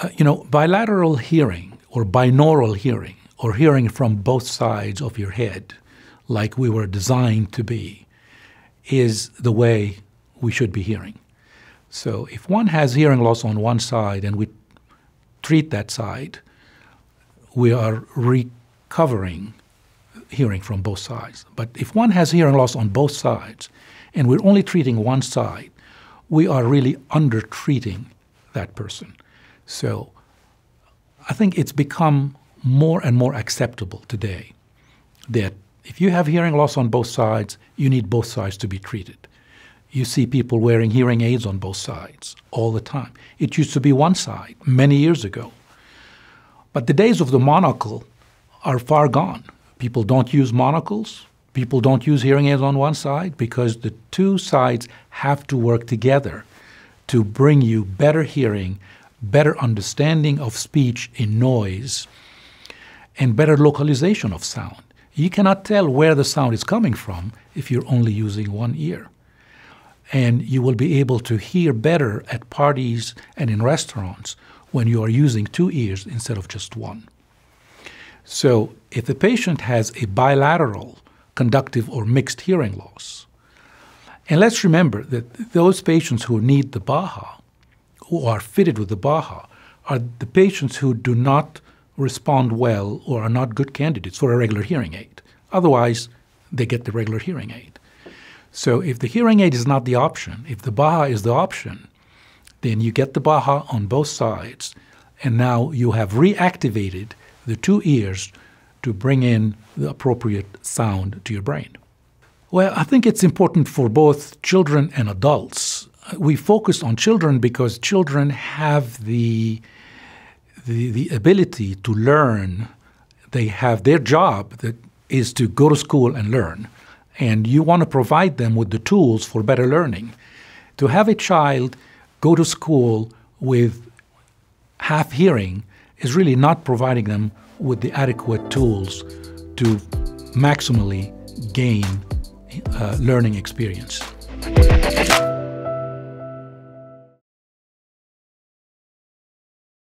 Uh, you know, bilateral hearing or binaural hearing or hearing from both sides of your head, like we were designed to be, is the way we should be hearing. So if one has hearing loss on one side and we treat that side, we are recovering hearing from both sides. But if one has hearing loss on both sides and we're only treating one side, we are really under treating that person. So I think it's become more and more acceptable today that if you have hearing loss on both sides, you need both sides to be treated. You see people wearing hearing aids on both sides all the time. It used to be one side many years ago. But the days of the monocle are far gone. People don't use monocles. People don't use hearing aids on one side because the two sides have to work together to bring you better hearing better understanding of speech in noise and better localization of sound. You cannot tell where the sound is coming from if you're only using one ear. And you will be able to hear better at parties and in restaurants when you are using two ears instead of just one. So, if the patient has a bilateral, conductive, or mixed hearing loss, and let's remember that those patients who need the Baha who are fitted with the Baha are the patients who do not respond well or are not good candidates for a regular hearing aid. Otherwise, they get the regular hearing aid. So if the hearing aid is not the option, if the Baha is the option, then you get the Baha on both sides, and now you have reactivated the two ears to bring in the appropriate sound to your brain. Well, I think it's important for both children and adults we focused on children because children have the, the, the ability to learn. They have their job that is to go to school and learn. And you want to provide them with the tools for better learning. To have a child go to school with half hearing is really not providing them with the adequate tools to maximally gain uh, learning experience.